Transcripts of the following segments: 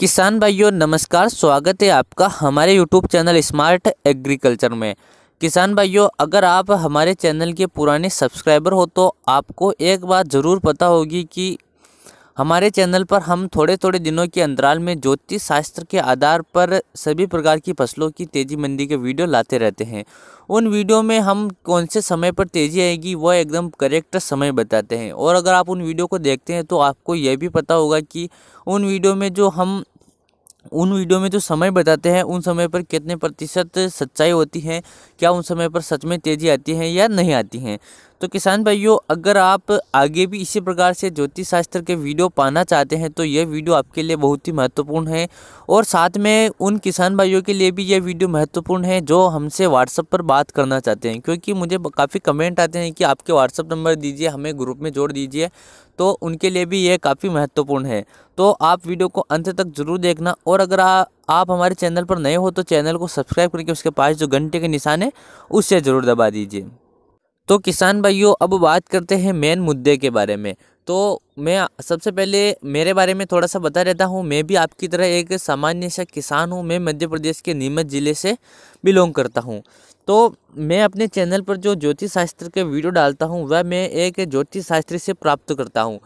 किसान भाइयों नमस्कार स्वागत है आपका हमारे यूट्यूब चैनल स्मार्ट एग्रीकल्चर में किसान भाइयों अगर आप हमारे चैनल के पुराने सब्सक्राइबर हो तो आपको एक बात ज़रूर पता होगी कि हमारे चैनल पर हम थोड़े थोड़े दिनों के अंतराल में ज्योतिष शास्त्र के आधार पर सभी प्रकार की फसलों की तेजी मंदी के वीडियो लाते रहते हैं उन वीडियो में हम कौन से समय पर तेज़ी आएगी वह एकदम करेक्ट समय बताते हैं और अगर आप उन वीडियो को देखते हैं तो आपको यह भी पता होगा कि उन वीडियो में जो हम उन वीडियो में जो समय बताते हैं उन समय पर कितने प्रतिशत सच्चाई होती है क्या उन समय पर सच में तेज़ी आती है या नहीं आती है तो किसान भाइयों अगर आप आगे भी इसी प्रकार से ज्योतिष शास्त्र के वीडियो पाना चाहते हैं तो यह वीडियो आपके लिए बहुत ही महत्वपूर्ण है और साथ में उन किसान भाइयों के लिए भी यह वीडियो महत्वपूर्ण है जो हमसे व्हाट्सअप पर बात करना चाहते हैं क्योंकि मुझे काफ़ी कमेंट आते हैं कि आपके व्हाट्सअप नंबर दीजिए हमें ग्रुप में जोड़ दीजिए तो उनके लिए भी यह काफ़ी महत्वपूर्ण है तो आप वीडियो को अंत तक ज़रूर देखना और अगर आ, आप हमारे चैनल पर नए हो तो चैनल को सब्सक्राइब करके उसके पास जो घंटे के निशान है उससे ज़रूर दबा दीजिए तो किसान भाइयों अब बात करते हैं मेन मुद्दे के बारे में तो मैं सबसे पहले मेरे बारे में थोड़ा सा बता रहता हूँ मैं भी आपकी तरह एक सामान्य सा किसान हूँ मैं मध्य प्रदेश के नीमच ज़िले से बिलोंग करता हूँ तो मैं अपने चैनल पर जो ज्योतिष शास्त्र के वीडियो डालता हूँ वह मैं एक ज्योतिष शास्त्री से प्राप्त करता हूँ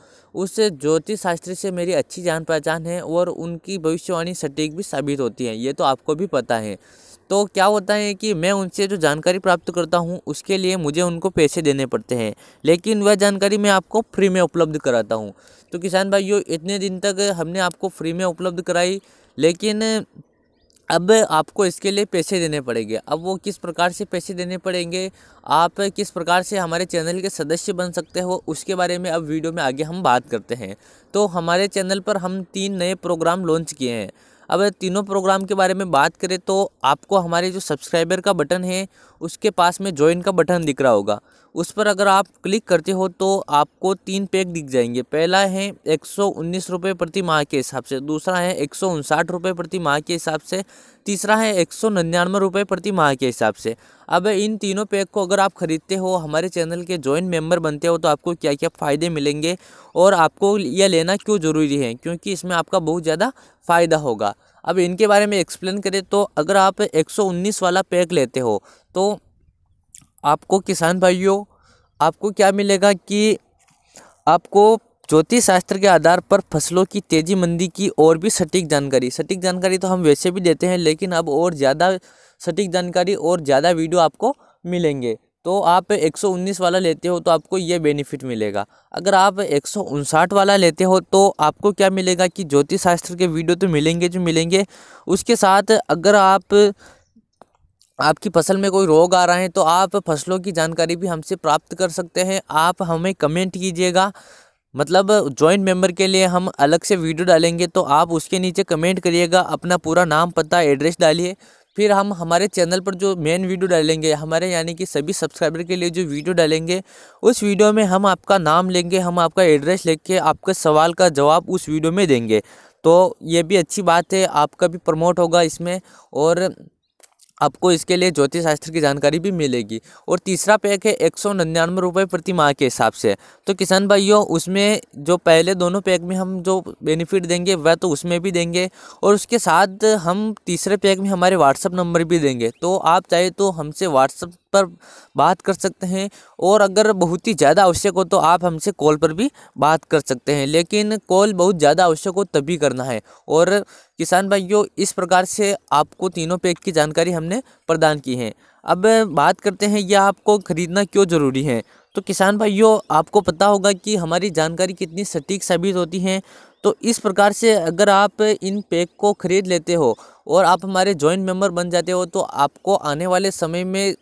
उस ज्योतिष शास्त्री से मेरी अच्छी जान पहचान है और उनकी भविष्यवाणी सटीक भी साबित होती है ये तो आपको भी पता है तो क्या होता है कि मैं उनसे जो जानकारी प्राप्त करता हूँ उसके लिए मुझे उनको पैसे देने पड़ते हैं लेकिन वह जानकारी मैं आपको फ्री में उपलब्ध कराता हूँ तो किसान भाइयों इतने दिन तक हमने आपको फ्री में उपलब्ध कराई लेकिन अब आपको इसके लिए पैसे देने पड़ेंगे अब वो किस प्रकार से पैसे देने पड़ेंगे आप किस प्रकार से हमारे चैनल के सदस्य बन सकते हो उसके बारे में अब वीडियो में आगे हम बात करते हैं तो हमारे चैनल पर हम तीन नए प्रोग्राम लॉन्च किए हैं अब तीनों प्रोग्राम के बारे में बात करें तो आपको हमारे जो सब्सक्राइबर का बटन है उसके पास में ज्वाइन का बटन दिख रहा होगा उस पर अगर आप क्लिक करते हो तो आपको तीन पैक दिख जाएंगे पहला है एक सौ प्रति माह के हिसाब से दूसरा है एक सौ प्रति माह के हिसाब से तीसरा है एक सौ प्रति माह के हिसाब से अब इन तीनों पैक को अगर आप ख़रीदते हो हमारे चैनल के जॉइन मेंबर बनते हो तो आपको क्या क्या फ़ायदे मिलेंगे और आपको यह लेना क्यों ज़रूरी है क्योंकि इसमें आपका बहुत ज़्यादा फ़ायदा होगा अब इनके बारे में एक्सप्लेन करें तो अगर आप एक वाला पैक लेते हो तो आपको किसान भाइयों आपको क्या मिलेगा कि आपको ज्योतिष शास्त्र के आधार पर फसलों की तेजी मंदी की और भी सटीक जानकारी सटीक जानकारी तो हम वैसे भी देते हैं लेकिन अब और ज़्यादा सटीक जानकारी और ज़्यादा वीडियो आपको मिलेंगे तो आप एक वाला लेते हो तो आपको ये बेनिफिट मिलेगा अगर आप एक वाला लेते हो तो आपको क्या मिलेगा कि ज्योतिष शास्त्र के वीडियो तो मिलेंगे जो मिलेंगे उसके साथ अगर आप आपकी फसल में कोई रोग आ रहा है तो आप फसलों की जानकारी भी हमसे प्राप्त कर सकते हैं आप हमें कमेंट कीजिएगा मतलब जॉइंट मेंबर के लिए हम अलग से वीडियो डालेंगे तो आप उसके नीचे कमेंट करिएगा अपना पूरा नाम पता एड्रेस डालिए फिर हम हमारे चैनल पर जो मेन वीडियो डालेंगे हमारे यानी कि सभी सब्सक्राइबर के लिए जो वीडियो डालेंगे उस वीडियो में हम आपका नाम लेंगे हम आपका एड्रेस लेके आपके सवाल का जवाब उस वीडियो में देंगे तो ये भी अच्छी बात है आपका भी प्रमोट होगा इसमें और आपको इसके लिए ज्योतिष शास्त्र की जानकारी भी मिलेगी और तीसरा पैक है एक सौ निन्यानवे रुपये प्रति माह के हिसाब से तो किसान भाइयों उसमें जो पहले दोनों पैक में हम जो बेनिफिट देंगे वह तो उसमें भी देंगे और उसके साथ हम तीसरे पैक में हमारे व्हाट्सअप नंबर भी देंगे तो आप चाहे तो हमसे व्हाट्सअप पर बात कर सकते हैं और अगर बहुत ही ज़्यादा आवश्यक हो तो आप हमसे कॉल पर भी बात कर सकते हैं लेकिन कॉल बहुत ज़्यादा आवश्यक हो तभी करना है और किसान भाइयों इस प्रकार से आपको तीनों पैक की जानकारी हमने प्रदान की है अब बात करते हैं यह आपको ख़रीदना क्यों ज़रूरी है तो किसान भाइयों आपको पता होगा कि हमारी जानकारी कितनी सटीक साबित होती है तो इस प्रकार से अगर आप इन पैक को ख़रीद लेते हो और आप हमारे जॉइंट मेंबर बन जाते हो तो आपको आने वाले समय में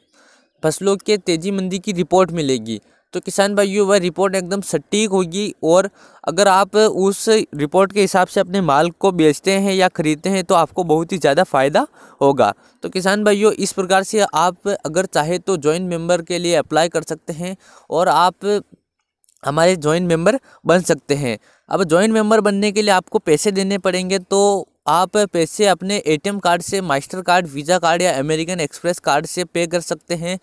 फसलों के तेजी मंदी की रिपोर्ट मिलेगी तो किसान भाइयों वह रिपोर्ट एकदम सटीक होगी और अगर आप उस रिपोर्ट के हिसाब से अपने माल को बेचते हैं या ख़रीदते हैं तो आपको बहुत ही ज़्यादा फ़ायदा होगा तो किसान भाइयों इस प्रकार से आप अगर चाहे तो जॉइंट मेंबर के लिए अप्लाई कर सकते हैं और आप हमारे जॉइंट मेंबर बन सकते हैं अब जॉइंट मेंबर बनने के लिए आपको पैसे देने पड़ेंगे तो आप पैसे अपने एटीएम कार्ड से मास्टर कार्ड वीज़ा कार्ड या अमेरिकन एक्सप्रेस कार्ड से पे कर सकते हैं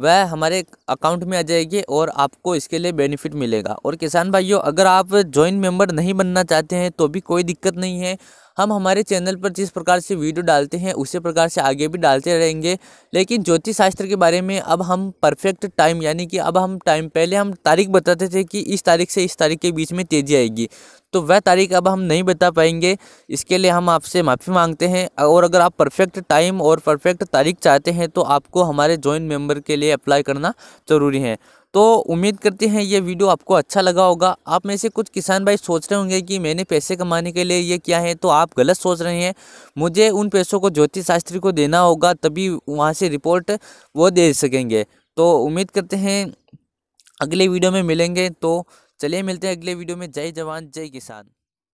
वह हमारे अकाउंट में आ जाएगी और आपको इसके लिए बेनिफिट मिलेगा और किसान भाइयों अगर आप जॉइन मेंबर नहीं बनना चाहते हैं तो भी कोई दिक्कत नहीं है हम हमारे चैनल पर जिस प्रकार से वीडियो डालते हैं उसी प्रकार से आगे भी डालते रहेंगे लेकिन ज्योतिष शास्त्र के बारे में अब हम परफेक्ट टाइम यानी कि अब हम टाइम पहले हम तारीख बताते थे कि इस तारीख से इस तारीख के बीच में तेज़ी आएगी तो वह तारीख अब हम नहीं बता पाएंगे इसके लिए हम आपसे माफ़ी मांगते हैं और अगर आप परफेक्ट टाइम और परफेक्ट तारीख चाहते हैं तो आपको हमारे जॉइंट मेंबर के लिए अप्लाई करना ज़रूरी है तो उम्मीद करते हैं ये वीडियो आपको अच्छा लगा होगा आप में से कुछ किसान भाई सोच रहे होंगे कि मैंने पैसे कमाने के लिए ये किया है तो आप गलत सोच रहे हैं मुझे उन पैसों को ज्योतिष शास्त्री को देना होगा तभी वहाँ से रिपोर्ट वो दे सकेंगे तो उम्मीद करते हैं अगले वीडियो में मिलेंगे तो चलिए मिलते हैं अगले वीडियो में जय जवान जय किसान